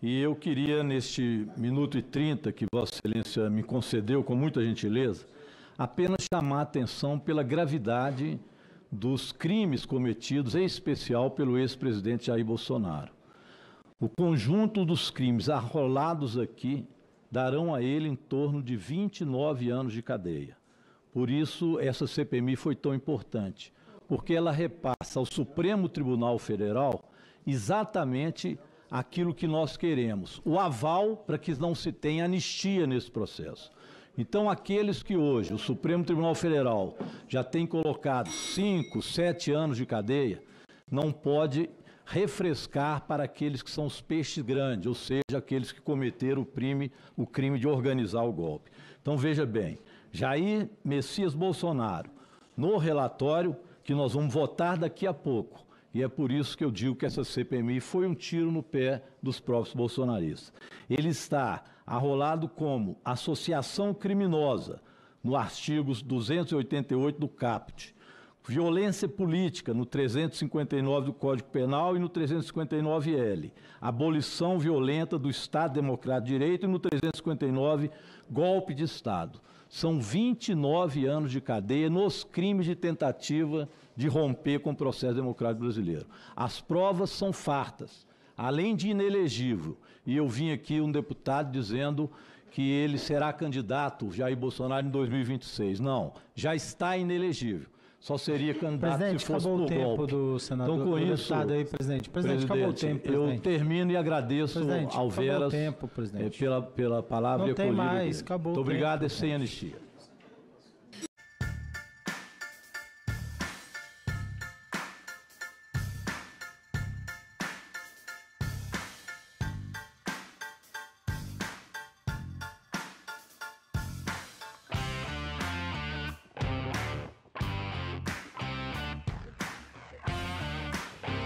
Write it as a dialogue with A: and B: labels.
A: E eu queria, neste minuto e trinta que Vossa Excelência me concedeu com muita gentileza, apenas chamar a atenção pela gravidade dos crimes cometidos, em especial pelo ex-presidente Jair Bolsonaro. O conjunto dos crimes arrolados aqui darão a ele em torno de 29 anos de cadeia. Por isso, essa CPMI foi tão importante, porque ela repassa ao Supremo Tribunal Federal exatamente aquilo que nós queremos. O aval para que não se tenha anistia nesse processo. Então, aqueles que hoje o Supremo Tribunal Federal já tem colocado 5, 7 anos de cadeia, não pode refrescar para aqueles que são os peixes grandes, ou seja, aqueles que cometeram o crime, o crime de organizar o golpe. Então, veja bem, Jair Messias Bolsonaro, no relatório que nós vamos votar daqui a pouco, e é por isso que eu digo que essa CPMI foi um tiro no pé dos próprios bolsonaristas. Ele está arrolado como associação criminosa no artigo 288 do CAPT Violência política, no 359 do Código Penal e no 359-L. Abolição violenta do Estado Democrático de Direito e no 359, golpe de Estado. São 29 anos de cadeia nos crimes de tentativa de romper com o processo democrático brasileiro. As provas são fartas, além de inelegível. E eu vim aqui um deputado dizendo que ele será candidato, Jair Bolsonaro, em 2026. Não, já está inelegível só seria candidato presidente, se fosse acabou por o tempo golpe. do senador. Então, com isso, aí, presidente. Presidente, presidente acabou o tempo, presidente. Eu termino e agradeço presidente, ao Veras tempo, presidente. Eh, pela, pela palavra Não tem mais, acabou Muito obrigado, presidente. sem anistia.